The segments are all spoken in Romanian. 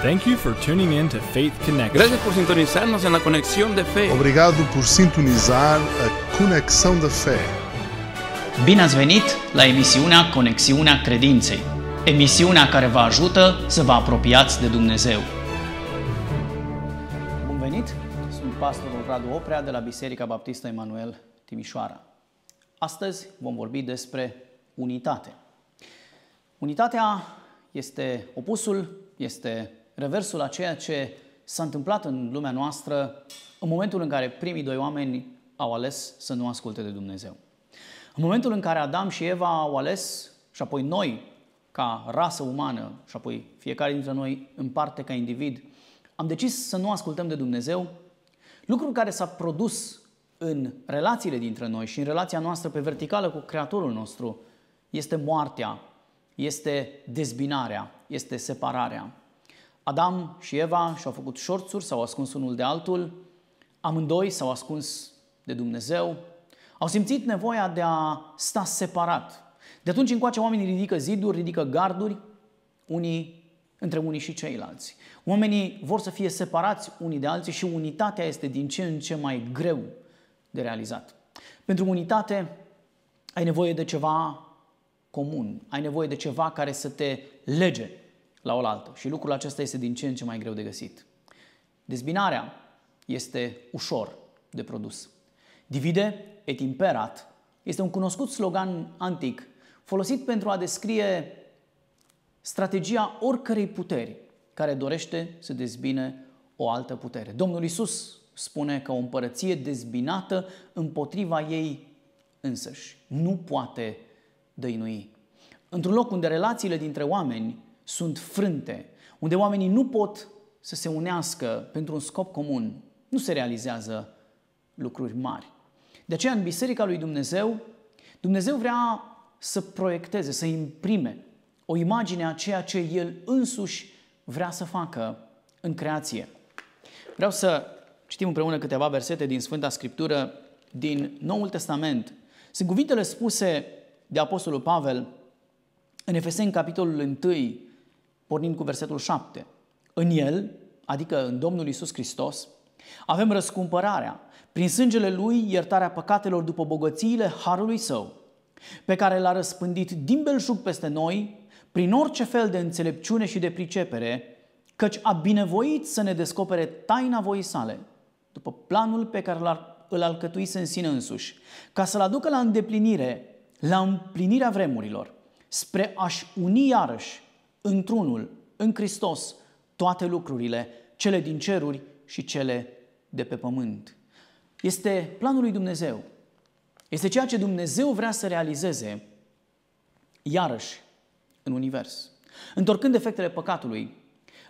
Thank you for tuning in to Faith Connection. Gracias por sintonizarnos en la conexión de fe. Obrigado por sintonizar a Conexão da Fé. Bine ați venit la emisiunea Conexiunea Credinței, emisiunea care vă ajută să vă apropiați de Dumnezeu. Bun venit! Sunt pastorul Radu Oprea de la Biserica Baptistă Emanuel Timișoara. Astăzi vom vorbi despre unitate. Unitatea este opusul, este reversul a ceea ce s-a întâmplat în lumea noastră în momentul în care primii doi oameni au ales să nu asculte de Dumnezeu. În momentul în care Adam și Eva au ales și apoi noi, ca rasă umană, și apoi fiecare dintre noi în parte ca individ, am decis să nu ascultăm de Dumnezeu, lucru care s-a produs în relațiile dintre noi și în relația noastră pe verticală cu Creatorul nostru, este moartea, este dezbinarea, este separarea. Adam și Eva și-au făcut șorțuri, s-au ascuns unul de altul, amândoi s-au ascuns de Dumnezeu, au simțit nevoia de a sta separat. De atunci încoace oamenii ridică ziduri, ridică garduri, unii între unii și ceilalți. Oamenii vor să fie separați unii de alții și unitatea este din ce în ce mai greu de realizat. Pentru unitate ai nevoie de ceva comun, ai nevoie de ceva care să te lege la oaltă. Și lucrul acesta este din ce în ce mai greu de găsit. Dezbinarea este ușor de produs. Divide et imperat este un cunoscut slogan antic folosit pentru a descrie strategia oricărei puteri care dorește să dezbine o altă putere. Domnul Isus spune că o împărăție dezbinată împotriva ei însăși nu poate dăinui. Într-un loc unde relațiile dintre oameni sunt frânte, unde oamenii nu pot să se unească pentru un scop comun, nu se realizează lucruri mari. De aceea, în Biserica lui Dumnezeu, Dumnezeu vrea să proiecteze, să imprime o imagine a ceea ce El însuși vrea să facă în creație. Vreau să citim împreună câteva versete din Sfânta Scriptură din Noul Testament. Sunt cuvintele spuse de Apostolul Pavel în Efeseni, capitolul 1, pornind cu versetul 7. În El, adică în Domnul Isus Hristos, avem răscumpărarea, prin sângele Lui iertarea păcatelor după bogățiile Harului Său, pe care l-a răspândit din belșug peste noi, prin orice fel de înțelepciune și de pricepere, căci a binevoit să ne descopere taina voii sale, după planul pe care l-ar, îl alcătuise în sine însuși, ca să-l aducă la îndeplinire, la împlinirea vremurilor, spre a-și uni iarăși într-unul, în Hristos, toate lucrurile, cele din ceruri și cele de pe pământ. Este planul lui Dumnezeu. Este ceea ce Dumnezeu vrea să realizeze iarăși în univers. Întorcând efectele păcatului,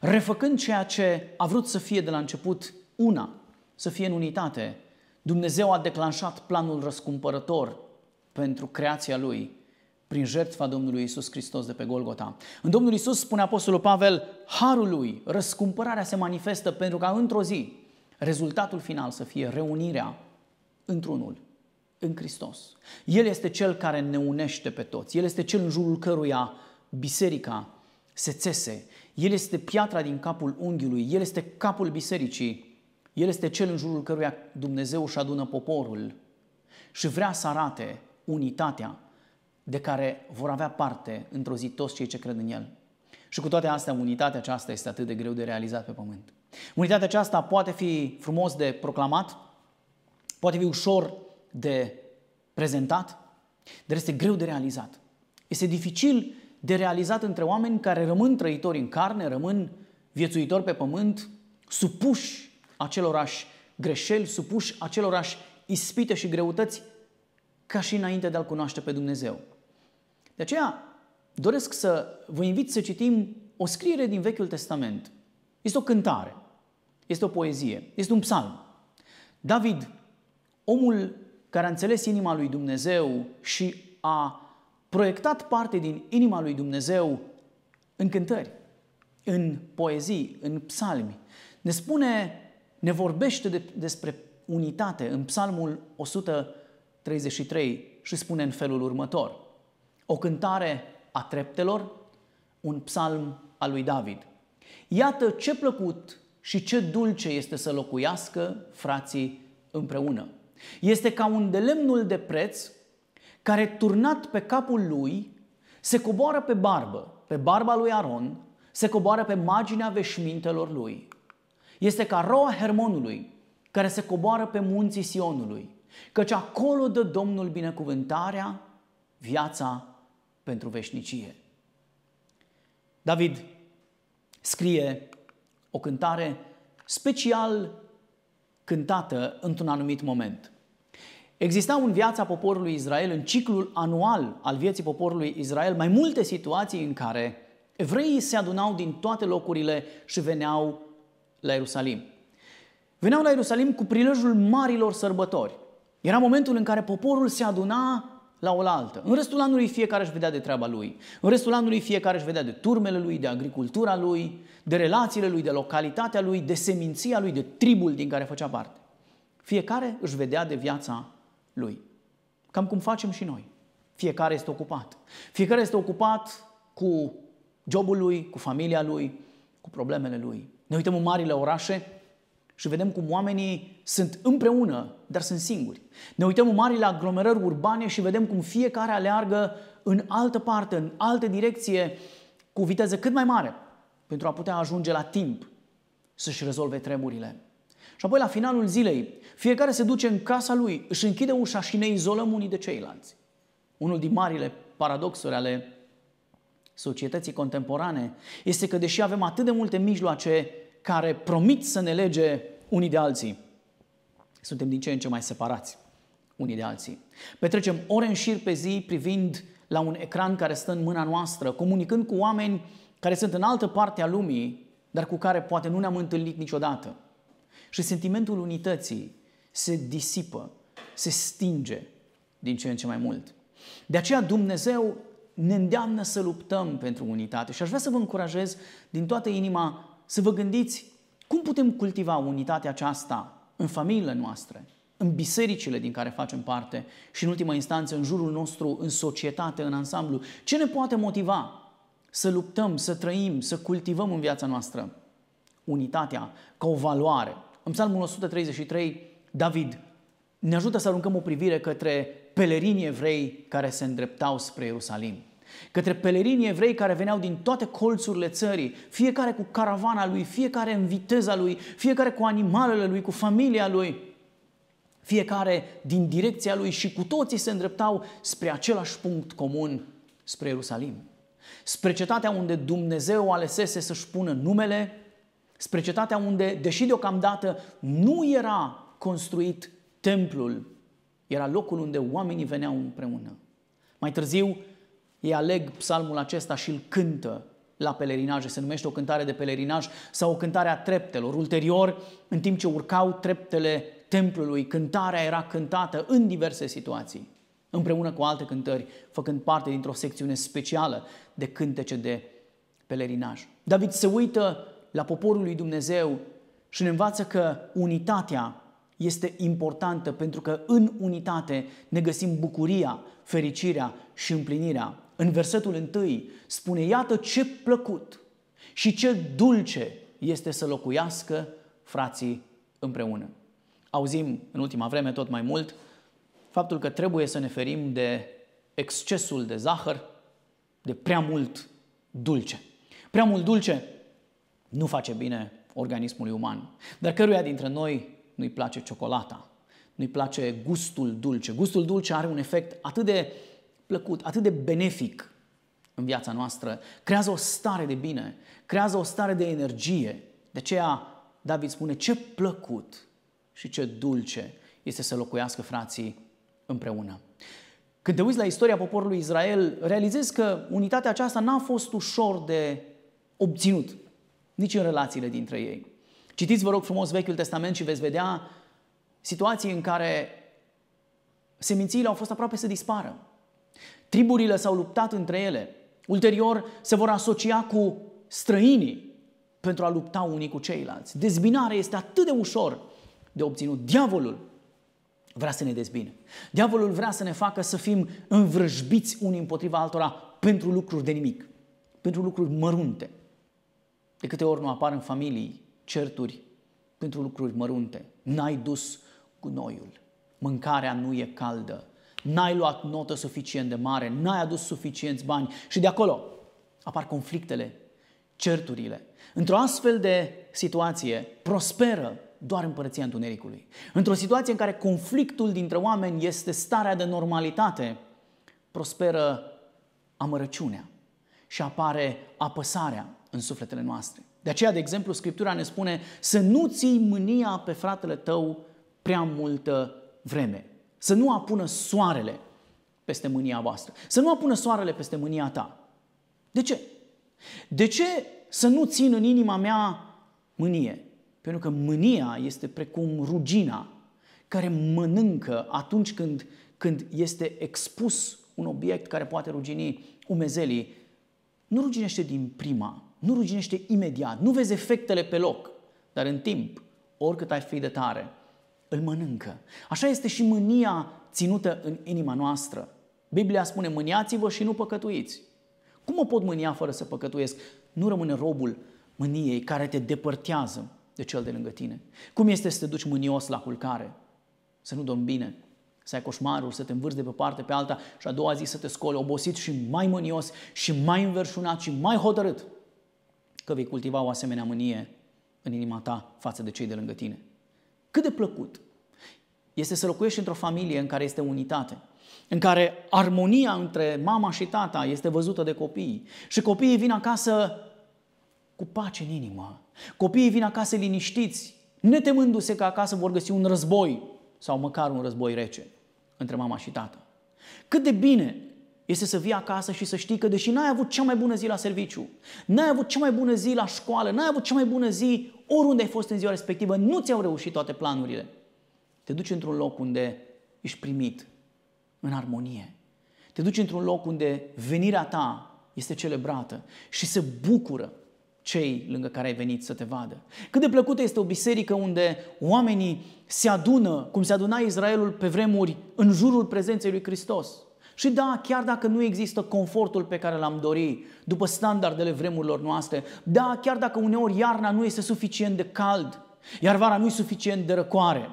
refăcând ceea ce a vrut să fie de la început una, să fie în unitate, Dumnezeu a declanșat planul răscumpărător pentru creația Lui, prin jertfa Domnului Isus Hristos de pe Golgota. În Domnul Isus spune Apostolul Pavel, harul lui, răscumpărarea se manifestă pentru ca într-o zi rezultatul final să fie reunirea într-unul, în Hristos. El este cel care ne unește pe toți. El este cel în jurul căruia biserica se țese. El este piatra din capul unghiului. El este capul bisericii. El este cel în jurul căruia Dumnezeu își adună poporul și vrea să arate unitatea de care vor avea parte într-o zi toți cei ce cred în El. Și cu toate astea, unitatea aceasta este atât de greu de realizat pe pământ. Unitatea aceasta poate fi frumos de proclamat, poate fi ușor de prezentat, dar este greu de realizat. Este dificil de realizat între oameni care rămân trăitori în carne, rămân viețuitori pe pământ, supuși acelorași greșeli, supuși acelorași ispite și greutăți ca și înainte de a-L cunoaște pe Dumnezeu. De aceea doresc să vă invit să citim o scriere din Vechiul Testament. Este o cântare, este o poezie, este un psalm. David, omul care a înțeles inima lui Dumnezeu și a proiectat parte din inima lui Dumnezeu în cântări, în poezii, în psalmi. Ne spune, ne vorbește de, despre unitate în psalmul 133 și spune în felul următor o cântare a treptelor, un psalm al lui David. Iată ce plăcut și ce dulce este să locuiască frații împreună. Este ca un de lemnul de preț care, turnat pe capul lui, se coboară pe barbă, pe barba lui Aron, se coboară pe marginea veșmintelor lui. Este ca roa Hermonului, care se coboară pe munții Sionului, căci acolo dă Domnul binecuvântarea, viața pentru veșnicie. David scrie o cântare special cântată într-un anumit moment. Exista în viața poporului Israel, în ciclul anual al vieții poporului Israel, mai multe situații în care evreii se adunau din toate locurile și veneau la Ierusalim. Veneau la Ierusalim cu prilejul marilor sărbători. Era momentul în care poporul se aduna la oaltă. În restul anului fiecare își vedea de treaba lui. În restul anului fiecare își vedea de turmele lui, de agricultura lui, de relațiile lui, de localitatea lui, de seminția lui, de tribul din care făcea parte. Fiecare își vedea de viața lui. Cam cum facem și noi. Fiecare este ocupat. Fiecare este ocupat cu jobul lui, cu familia lui, cu problemele lui. Ne uităm în marile orașe și vedem cum oamenii sunt împreună, dar sunt singuri. Ne uităm în marile aglomerări urbane și vedem cum fiecare aleargă în altă parte, în altă direcție, cu viteză cât mai mare, pentru a putea ajunge la timp să-și rezolve treburile. Și apoi, la finalul zilei, fiecare se duce în casa lui, își închide ușa și ne izolăm unii de ceilalți. Unul din marile paradoxuri ale societății contemporane este că, deși avem atât de multe mijloace care promit să ne lege unii de alții, suntem din ce în ce mai separați unii de alții. Petrecem ore în șir pe zi privind la un ecran care stă în mâna noastră, comunicând cu oameni care sunt în altă parte a lumii, dar cu care poate nu ne-am întâlnit niciodată. Și sentimentul unității se disipă, se stinge din ce în ce mai mult. De aceea Dumnezeu ne îndeamnă să luptăm pentru unitate și aș vrea să vă încurajez din toată inima să vă gândiți cum putem cultiva unitatea aceasta în familiile noastre, în bisericile din care facem parte și, în ultima instanță, în jurul nostru, în societate, în ansamblu. Ce ne poate motiva să luptăm, să trăim, să cultivăm în viața noastră unitatea ca o valoare? În Psalmul 133, David ne ajută să aruncăm o privire către pelerinii evrei care se îndreptau spre Ierusalim către pelerinii evrei care veneau din toate colțurile țării, fiecare cu caravana lui, fiecare în viteza lui, fiecare cu animalele lui, cu familia lui, fiecare din direcția lui și cu toții se îndreptau spre același punct comun, spre Ierusalim. Spre cetatea unde Dumnezeu alesese să-și pună numele, spre cetatea unde, deși deocamdată nu era construit templul, era locul unde oamenii veneau împreună. Mai târziu, ei aleg psalmul acesta și îl cântă la pelerinaje, se numește o cântare de pelerinaj sau o cântare a treptelor. Ulterior, în timp ce urcau treptele templului, cântarea era cântată în diverse situații, împreună cu alte cântări, făcând parte dintr-o secțiune specială de cântece de pelerinaj. David se uită la poporul lui Dumnezeu și ne învață că unitatea este importantă pentru că în unitate ne găsim bucuria, fericirea și împlinirea în versetul 1 spune, iată ce plăcut și ce dulce este să locuiască frații împreună. Auzim în ultima vreme tot mai mult faptul că trebuie să ne ferim de excesul de zahăr, de prea mult dulce. Prea mult dulce nu face bine organismului uman. Dar căruia dintre noi nu-i place ciocolata, nu-i place gustul dulce. Gustul dulce are un efect atât de uh, plăcut, atât de benefic în viața noastră. Creează o stare de bine, creează o stare de energie. De aceea David spune ce plăcut și ce dulce este să locuiască frații împreună. Când te uiți la istoria poporului Israel, realizezi că unitatea aceasta n-a fost ușor de obținut, nici în relațiile dintre ei. Citiți, vă rog frumos, Vechiul Testament și veți vedea situații în care semințiile au fost aproape să dispară. Triburile s-au luptat între ele. Ulterior se vor asocia cu străinii pentru a lupta unii cu ceilalți. Dezbinarea este atât de ușor de obținut. Diavolul vrea să ne dezbine. Diavolul vrea să ne facă să fim învrăjbiți unii împotriva altora pentru lucruri de nimic, pentru lucruri mărunte. De câte ori nu apar în familii certuri pentru lucruri mărunte. N-ai dus gunoiul. Mâncarea nu e caldă. N-ai luat notă suficient de mare, n-ai adus suficienți bani și de acolo apar conflictele, certurile. Într-o astfel de situație prosperă doar împărăția întunericului. Într-o situație în care conflictul dintre oameni este starea de normalitate, prosperă amărăciunea și apare apăsarea în sufletele noastre. De aceea, de exemplu, Scriptura ne spune să nu ții mânia pe fratele tău prea multă vreme. Să nu apună soarele peste mânia voastră. Să nu apună soarele peste mânia ta. De ce? De ce să nu țin în inima mea mânie? Pentru că mânia este precum rugina care mănâncă atunci când, când este expus un obiect care poate rugini umezelii. Nu ruginește din prima, nu ruginește imediat, nu vezi efectele pe loc, dar în timp, oricât ai fi de tare, îl mănâncă. Așa este și mânia ținută în inima noastră. Biblia spune, mâniați-vă și nu păcătuiți. Cum o pot mânia fără să păcătuiesc? Nu rămâne robul mâniei care te depărtează de cel de lângă tine. Cum este să te duci mânios la culcare? Să nu dormi bine, să ai coșmarul, să te învârți de pe parte pe alta și a doua zi să te scoli obosit și mai mânios și mai înverșunat și mai hotărât că vei cultiva o asemenea mânie în inima ta față de cei de lângă tine. Cât de plăcut este să locuiești într-o familie în care este unitate, în care armonia între mama și tata este văzută de copii și copiii vin acasă cu pace în inimă. Copiii vin acasă liniștiți, netemându-se că acasă vor găsi un război sau măcar un război rece între mama și tată. Cât de bine este să vii acasă și să știi că deși n-ai avut cea mai bună zi la serviciu, n-ai avut cea mai bună zi la școală, n-ai avut cea mai bună zi oriunde ai fost în ziua respectivă, nu ți-au reușit toate planurile. Te duci într-un loc unde ești primit în armonie. Te duci într-un loc unde venirea ta este celebrată și se bucură cei lângă care ai venit să te vadă. Cât de plăcută este o biserică unde oamenii se adună, cum se aduna Israelul pe vremuri, în jurul prezenței lui Hristos. Și da, chiar dacă nu există confortul pe care l-am dori, după standardele vremurilor noastre, da, chiar dacă uneori iarna nu este suficient de cald, iar vara nu e suficient de răcoare,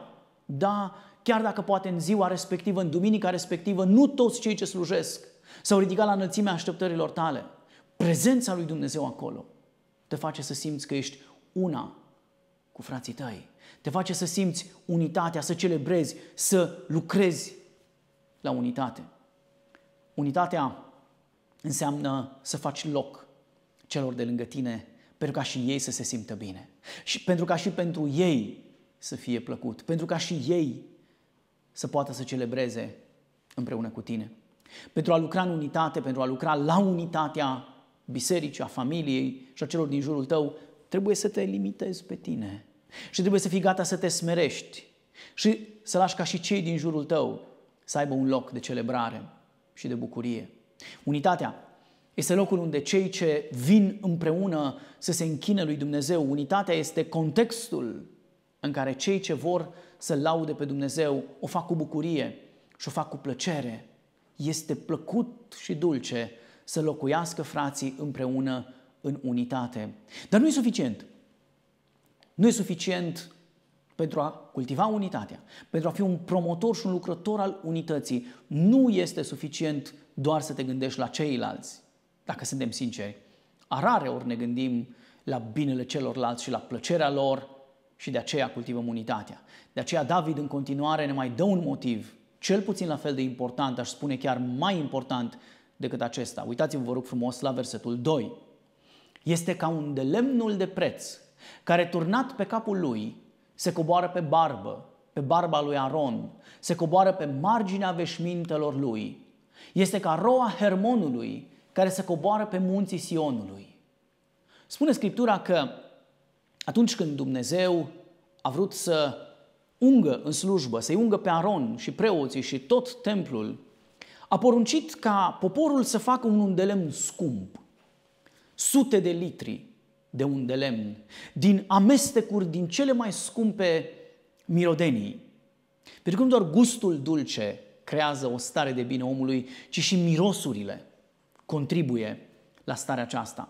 da, chiar dacă poate în ziua respectivă, în duminica respectivă, nu toți cei ce slujesc s-au ridicat la înălțimea așteptărilor tale, prezența lui Dumnezeu acolo te face să simți că ești una cu frații tăi. Te face să simți unitatea, să celebrezi, să lucrezi la unitate. Unitatea înseamnă să faci loc celor de lângă tine pentru ca și ei să se simtă bine. Și pentru ca și pentru ei să fie plăcut. Pentru ca și ei să poată să celebreze împreună cu tine. Pentru a lucra în unitate, pentru a lucra la unitatea bisericii, a familiei și a celor din jurul tău, trebuie să te limitezi pe tine. Și trebuie să fii gata să te smerești și să lași ca și cei din jurul tău să aibă un loc de celebrare și de bucurie. Unitatea este locul unde cei ce vin împreună să se închine lui Dumnezeu. Unitatea este contextul în care cei ce vor să laude pe Dumnezeu o fac cu bucurie și o fac cu plăcere. Este plăcut și dulce să locuiască frații împreună în unitate. Dar nu e suficient. Nu e suficient pentru a cultiva unitatea, pentru a fi un promotor și un lucrător al unității, nu este suficient doar să te gândești la ceilalți, dacă suntem sinceri. A rare ori ne gândim la binele celorlalți și la plăcerea lor și de aceea cultivăm unitatea. De aceea David în continuare ne mai dă un motiv, cel puțin la fel de important, aș spune chiar mai important decât acesta. Uitați-vă, vă rog frumos, la versetul 2. Este ca un de lemnul de preț care turnat pe capul lui se coboară pe barbă, pe barba lui Aron, se coboară pe marginea veșmintelor lui. Este ca roa Hermonului care se coboară pe munții Sionului. Spune Scriptura că atunci când Dumnezeu a vrut să ungă în slujbă, să-i ungă pe Aron și preoții și tot templul, a poruncit ca poporul să facă un undelemn scump, sute de litri, de un de lemn, din amestecuri din cele mai scumpe mirodenii. Pentru că nu doar gustul dulce creează o stare de bine omului, ci și mirosurile contribuie la starea aceasta.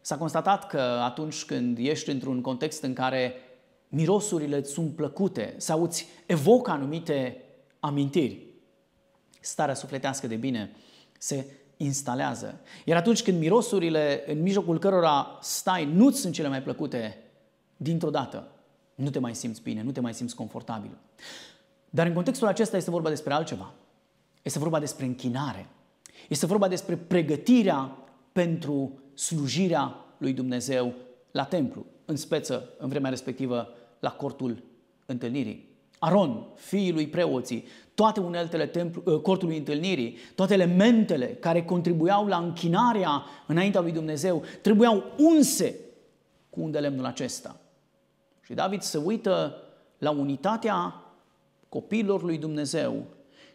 S-a constatat că atunci când ești într-un context în care mirosurile îți sunt plăcute sau îți evocă anumite amintiri, starea sufletească de bine se instalează. Iar atunci când mirosurile în mijlocul cărora stai nu sunt cele mai plăcute, dintr-o dată nu te mai simți bine, nu te mai simți confortabil. Dar în contextul acesta este vorba despre altceva. Este vorba despre închinare. Este vorba despre pregătirea pentru slujirea lui Dumnezeu la templu, în speță, în vremea respectivă, la cortul întâlnirii. Aron, fiii lui preoții, toate uneltele templu, ă, cortului întâlnirii, toate elementele care contribuiau la închinarea înaintea lui Dumnezeu, trebuiau unse cu un de lemnul acesta. Și David se uită la unitatea copiilor lui Dumnezeu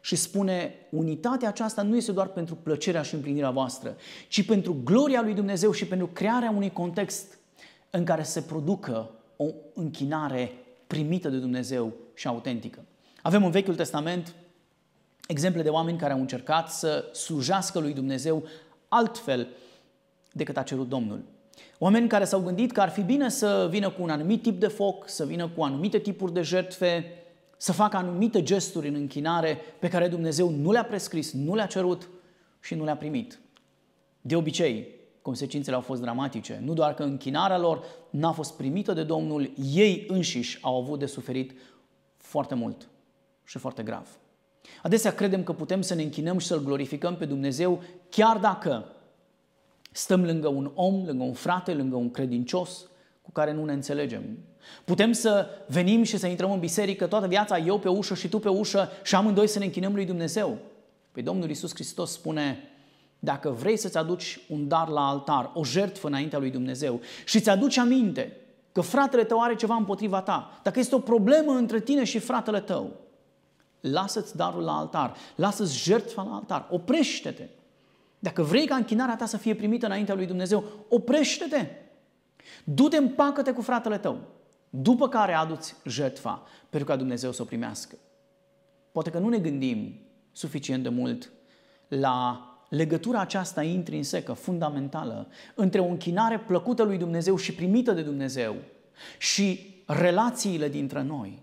și spune, unitatea aceasta nu este doar pentru plăcerea și împlinirea voastră, ci pentru gloria lui Dumnezeu și pentru crearea unui context în care se producă o închinare primită de Dumnezeu și autentică. Avem în Vechiul Testament exemple de oameni care au încercat să slujească lui Dumnezeu altfel decât a cerut Domnul. Oameni care s-au gândit că ar fi bine să vină cu un anumit tip de foc, să vină cu anumite tipuri de jertfe, să facă anumite gesturi în închinare pe care Dumnezeu nu le-a prescris, nu le-a cerut și nu le-a primit. De obicei, consecințele au fost dramatice. Nu doar că închinarea lor n-a fost primită de Domnul, ei înșiși au avut de suferit foarte mult și foarte grav. Adesea credem că putem să ne închinăm și să-L glorificăm pe Dumnezeu chiar dacă stăm lângă un om, lângă un frate, lângă un credincios cu care nu ne înțelegem. Putem să venim și să intrăm în biserică toată viața, eu pe ușă și tu pe ușă și amândoi să ne închinăm lui Dumnezeu. Păi Domnul Iisus Hristos spune, dacă vrei să-ți aduci un dar la altar, o jertfă înaintea lui Dumnezeu și îți aduci aminte că fratele tău are ceva împotriva ta, dacă este o problemă între tine și fratele tău, lasă-ți darul la altar, lasă-ți jertfa la altar, oprește-te. Dacă vrei ca închinarea ta să fie primită înaintea lui Dumnezeu, oprește-te. Du-te, împacă-te cu fratele tău, după care aduți jertfa pentru ca Dumnezeu să o primească. Poate că nu ne gândim suficient de mult la legătura aceasta intrinsecă, fundamentală, între o închinare plăcută lui Dumnezeu și primită de Dumnezeu și relațiile dintre noi.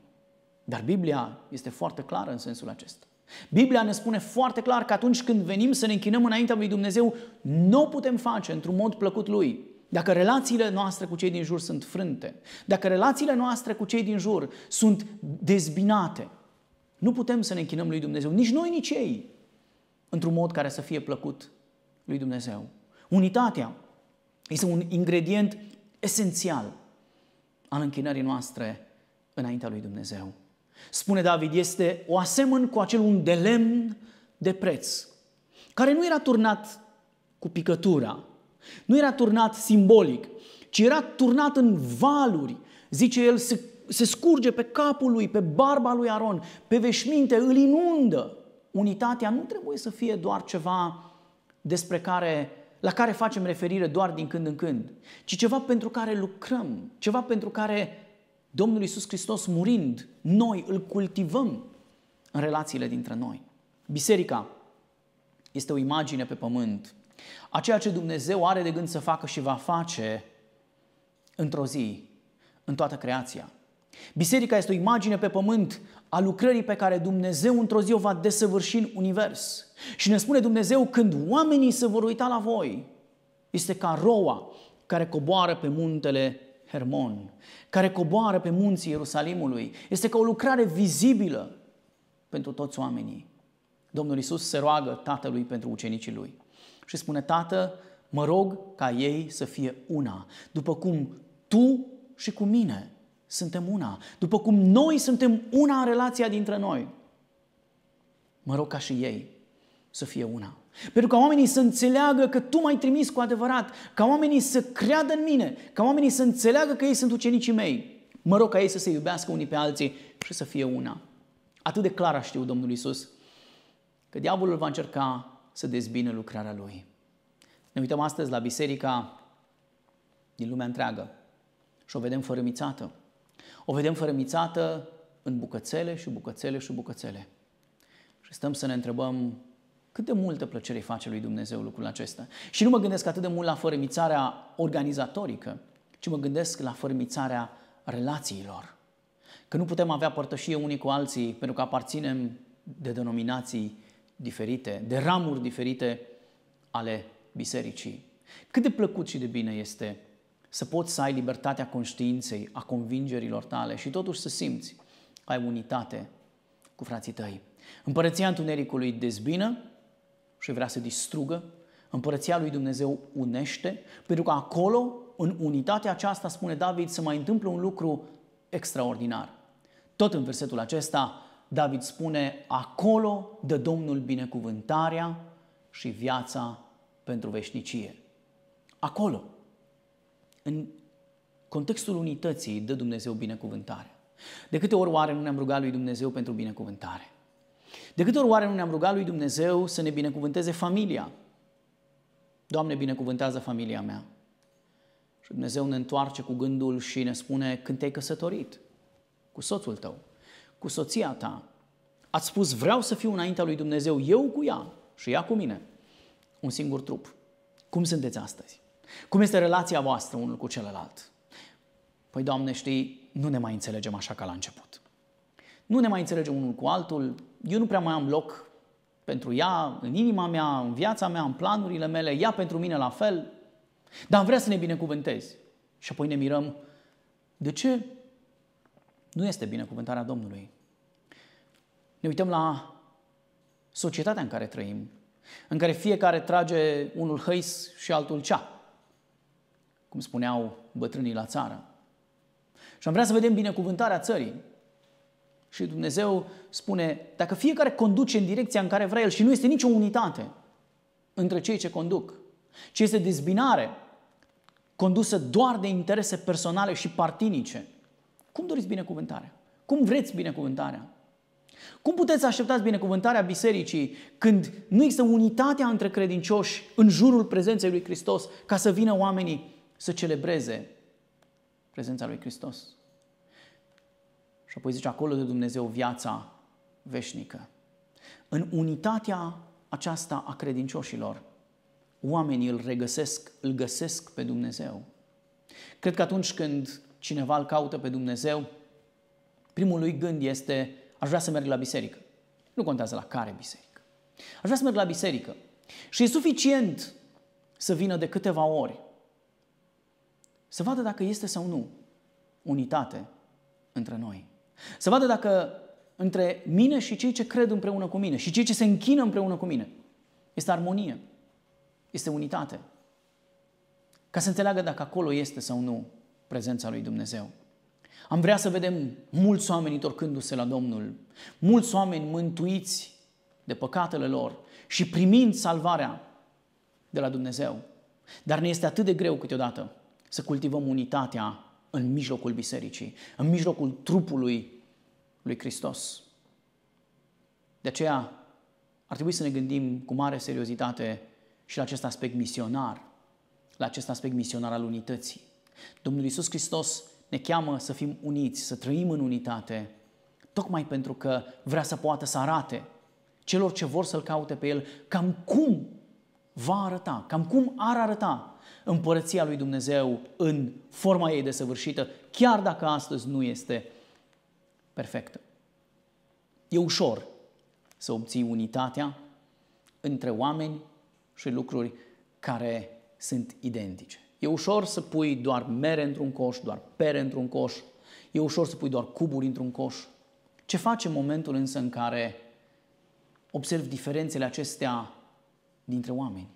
Dar Biblia este foarte clară în sensul acesta. Biblia ne spune foarte clar că atunci când venim să ne închinăm înaintea lui Dumnezeu, nu o putem face într-un mod plăcut lui. Dacă relațiile noastre cu cei din jur sunt frânte, dacă relațiile noastre cu cei din jur sunt dezbinate, nu putem să ne închinăm lui Dumnezeu, nici noi, nici ei într-un mod care să fie plăcut lui Dumnezeu. Unitatea este un ingredient esențial al închinării noastre înaintea lui Dumnezeu. Spune David, este o asemăn cu acel un de lemn de preț, care nu era turnat cu picătura, nu era turnat simbolic, ci era turnat în valuri. Zice el, se, se scurge pe capul lui, pe barba lui Aron, pe veșminte, îl inundă unitatea nu trebuie să fie doar ceva despre care, la care facem referire doar din când în când, ci ceva pentru care lucrăm, ceva pentru care Domnul Iisus Hristos murind, noi îl cultivăm în relațiile dintre noi. Biserica este o imagine pe pământ a ceea ce Dumnezeu are de gând să facă și va face într-o zi, în toată creația. Biserica este o imagine pe pământ a lucrării pe care Dumnezeu într-o zi o va desăvârși în univers. Și ne spune Dumnezeu, când oamenii se vor uita la voi, este ca roa care coboară pe muntele Hermon, care coboară pe munții Ierusalimului. Este ca o lucrare vizibilă pentru toți oamenii. Domnul Isus se roagă Tatălui pentru ucenicii lui și spune, Tată, mă rog ca ei să fie una, după cum tu și cu mine suntem una. După cum noi suntem una în relația dintre noi. Mă rog ca și ei să fie una. Pentru ca oamenii să înțeleagă că tu m-ai trimis cu adevărat, ca oamenii să creadă în mine, ca oamenii să înțeleagă că ei sunt ucenicii mei. Mă rog ca ei să se iubească unii pe alții și să fie una. Atât de clar a știut Domnul Isus că diavolul va încerca să dezbine lucrarea lui. Ne uităm astăzi la biserica din lumea întreagă și o vedem fărâmițată. O vedem fărămițată în bucățele și bucățele și bucățele. Și stăm să ne întrebăm cât de multă plăcere îi face lui Dumnezeu lucrul acesta. Și nu mă gândesc atât de mult la fărămițarea organizatorică, ci mă gândesc la fărămițarea relațiilor. Că nu putem avea părtășie unii cu alții pentru că aparținem de denominații diferite, de ramuri diferite ale bisericii. Cât de plăcut și de bine este să poți să ai libertatea conștiinței, a convingerilor tale și totuși să simți că ai unitate cu frații tăi. Împărăția Întunericului dezbină și vrea să distrugă, împărăția lui Dumnezeu unește, pentru că acolo, în unitatea aceasta, spune David, să mai întâmplă un lucru extraordinar. Tot în versetul acesta, David spune, acolo dă Domnul binecuvântarea și viața pentru veșnicie. Acolo în contextul unității dă Dumnezeu binecuvântare. De câte ori oare nu ne-am rugat lui Dumnezeu pentru binecuvântare? De câte ori oare nu ne-am rugat lui Dumnezeu să ne binecuvânteze familia? Doamne, binecuvântează familia mea. Și Dumnezeu ne întoarce cu gândul și ne spune când te-ai căsătorit cu soțul tău, cu soția ta. Ați spus, vreau să fiu înaintea lui Dumnezeu, eu cu ea și ea cu mine. Un singur trup. Cum sunteți astăzi? Cum este relația voastră unul cu celălalt? Păi, Doamne, știi, nu ne mai înțelegem așa ca la început. Nu ne mai înțelegem unul cu altul, eu nu prea mai am loc pentru ea, în inima mea, în viața mea, în planurile mele, ea pentru mine la fel, dar am vrea să ne binecuvântezi. Și apoi ne mirăm, de ce nu este binecuvântarea Domnului? Ne uităm la societatea în care trăim, în care fiecare trage unul hăis și altul cea cum spuneau bătrânii la țară. Și am vrea să vedem binecuvântarea țării. Și Dumnezeu spune, dacă fiecare conduce în direcția în care vrea el și nu este nicio unitate între cei ce conduc, ci este dezbinare condusă doar de interese personale și partinice, cum doriți binecuvântarea? Cum vreți binecuvântarea? Cum puteți așteptați binecuvântarea bisericii când nu există unitatea între credincioși în jurul prezenței lui Hristos ca să vină oamenii să celebreze prezența lui Hristos. Și apoi zice, acolo de Dumnezeu viața veșnică. În unitatea aceasta a credincioșilor, oamenii îl regăsesc, îl găsesc pe Dumnezeu. Cred că atunci când cineva îl caută pe Dumnezeu, primul lui gând este, aș vrea să merg la biserică. Nu contează la care biserică. Aș vrea să merg la biserică. Și e suficient să vină de câteva ori să vadă dacă este sau nu unitate între noi. Să vadă dacă între mine și cei ce cred împreună cu mine și cei ce se închină împreună cu mine este armonie, este unitate. Ca să înțeleagă dacă acolo este sau nu prezența lui Dumnezeu. Am vrea să vedem mulți oameni întorcându-se la Domnul, mulți oameni mântuiți de păcatele lor și primind salvarea de la Dumnezeu. Dar ne este atât de greu câteodată să cultivăm unitatea în mijlocul bisericii, în mijlocul trupului lui Hristos. De aceea ar trebui să ne gândim cu mare seriozitate și la acest aspect misionar, la acest aspect misionar al unității. Domnul Iisus Hristos ne cheamă să fim uniți, să trăim în unitate, tocmai pentru că vrea să poată să arate celor ce vor să-L caute pe El cam cum va arăta, cam cum ar arăta împărăția lui Dumnezeu în forma ei desăvârșită, chiar dacă astăzi nu este perfectă. E ușor să obții unitatea între oameni și lucruri care sunt identice. E ușor să pui doar mere într-un coș, doar pere într-un coș. E ușor să pui doar cuburi într-un coș. Ce face momentul însă în care observi diferențele acestea dintre oameni?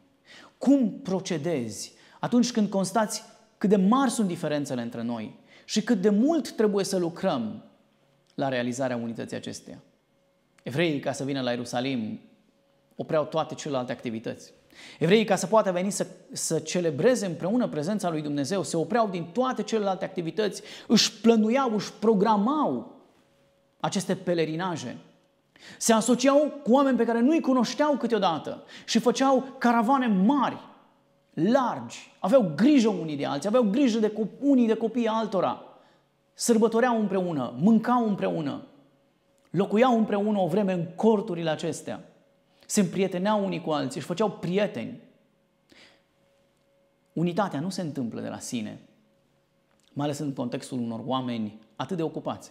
Cum procedezi atunci când constați cât de mari sunt diferențele între noi și cât de mult trebuie să lucrăm la realizarea unității acesteia? Evreii, ca să vină la Ierusalim, opreau toate celelalte activități. Evreii, ca să poată veni să, să celebreze împreună prezența lui Dumnezeu, se opreau din toate celelalte activități, își plănuiau, își programau aceste pelerinaje se asociau cu oameni pe care nu-i cunoșteau câteodată și făceau caravane mari, largi. Aveau grijă unii de alții, aveau grijă de unii de copii altora. Sărbătoreau împreună, mâncau împreună, locuiau împreună o vreme în corturile acestea. Se împrieteneau unii cu alții, își făceau prieteni. Unitatea nu se întâmplă de la sine, mai ales în contextul unor oameni atât de ocupați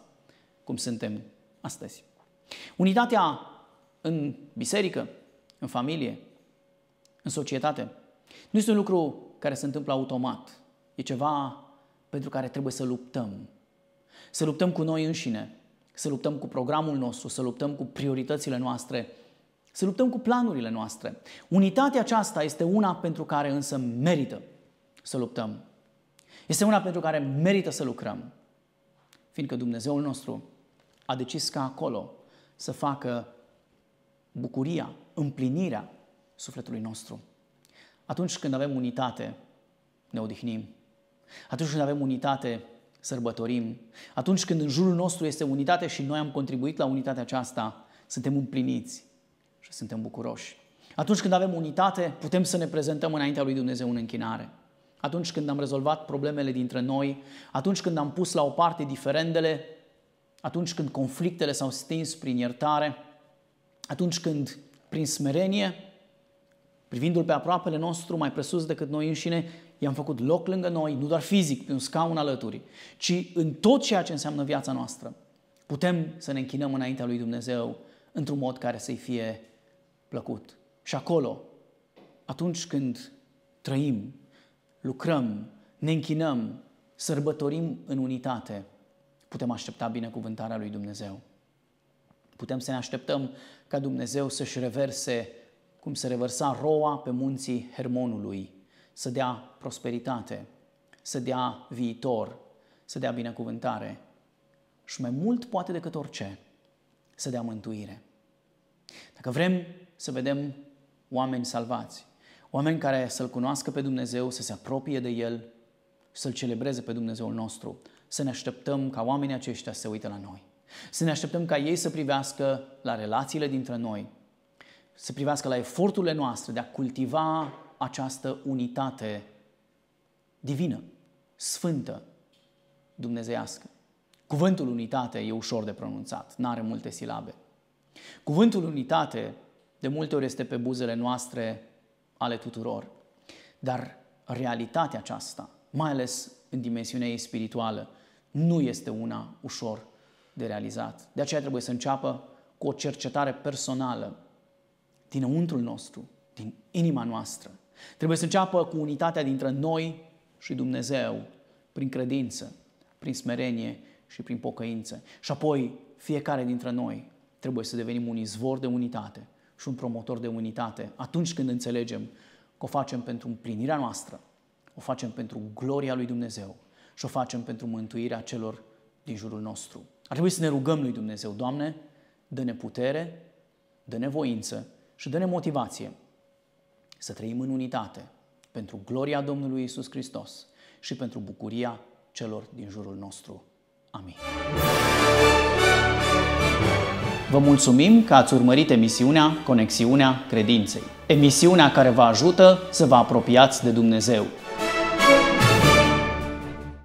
cum suntem astăzi. Unitatea în biserică, în familie, în societate, nu este un lucru care se întâmplă automat. E ceva pentru care trebuie să luptăm. Să luptăm cu noi înșine, să luptăm cu programul nostru, să luptăm cu prioritățile noastre, să luptăm cu planurile noastre. Unitatea aceasta este una pentru care însă merită să luptăm. Este una pentru care merită să lucrăm. Fiindcă Dumnezeul nostru a decis ca acolo să facă bucuria, împlinirea sufletului nostru. Atunci când avem unitate, ne odihnim. Atunci când avem unitate, sărbătorim. Atunci când în jurul nostru este unitate și noi am contribuit la unitatea aceasta, suntem împliniți și suntem bucuroși. Atunci când avem unitate, putem să ne prezentăm înaintea lui Dumnezeu în închinare. Atunci când am rezolvat problemele dintre noi, atunci când am pus la o parte diferendele, atunci când conflictele s-au stins prin iertare, atunci când prin smerenie, privindu-l pe aproapele nostru mai presus decât noi înșine, i-am făcut loc lângă noi, nu doar fizic, pe un scaun alături, ci în tot ceea ce înseamnă viața noastră. Putem să ne închinăm înaintea lui Dumnezeu într-un mod care să-i fie plăcut. Și acolo, atunci când trăim, lucrăm, ne închinăm, sărbătorim în unitate – putem aștepta binecuvântarea lui Dumnezeu. Putem să ne așteptăm ca Dumnezeu să-și reverse cum se revărsa roa pe munții Hermonului, să dea prosperitate, să dea viitor, să dea binecuvântare și mai mult poate decât orice, să dea mântuire. Dacă vrem să vedem oameni salvați, oameni care să-L cunoască pe Dumnezeu, să se apropie de El, să-L celebreze pe Dumnezeul nostru, să ne așteptăm ca oamenii aceștia să se uite la noi. Să ne așteptăm ca ei să privească la relațiile dintre noi, să privească la eforturile noastre de a cultiva această unitate divină, sfântă, dumnezeiască. Cuvântul unitate e ușor de pronunțat, nu are multe silabe. Cuvântul unitate de multe ori este pe buzele noastre ale tuturor, dar realitatea aceasta, mai ales în dimensiunea ei spirituală, nu este una ușor de realizat. De aceea trebuie să înceapă cu o cercetare personală dinăuntrul nostru, din inima noastră. Trebuie să înceapă cu unitatea dintre noi și Dumnezeu, prin credință, prin smerenie și prin pocăință. Și apoi fiecare dintre noi trebuie să devenim un izvor de unitate și un promotor de unitate atunci când înțelegem că o facem pentru împlinirea noastră, o facem pentru gloria lui Dumnezeu și o facem pentru mântuirea celor din jurul nostru. Ar trebui să ne rugăm lui Dumnezeu, Doamne, dă-ne putere, dă-ne voință și dă-ne motivație să trăim în unitate pentru gloria Domnului Isus Hristos și pentru bucuria celor din jurul nostru. Amin. Vă mulțumim că ați urmărit emisiunea Conexiunea Credinței, emisiunea care vă ajută să vă apropiați de Dumnezeu.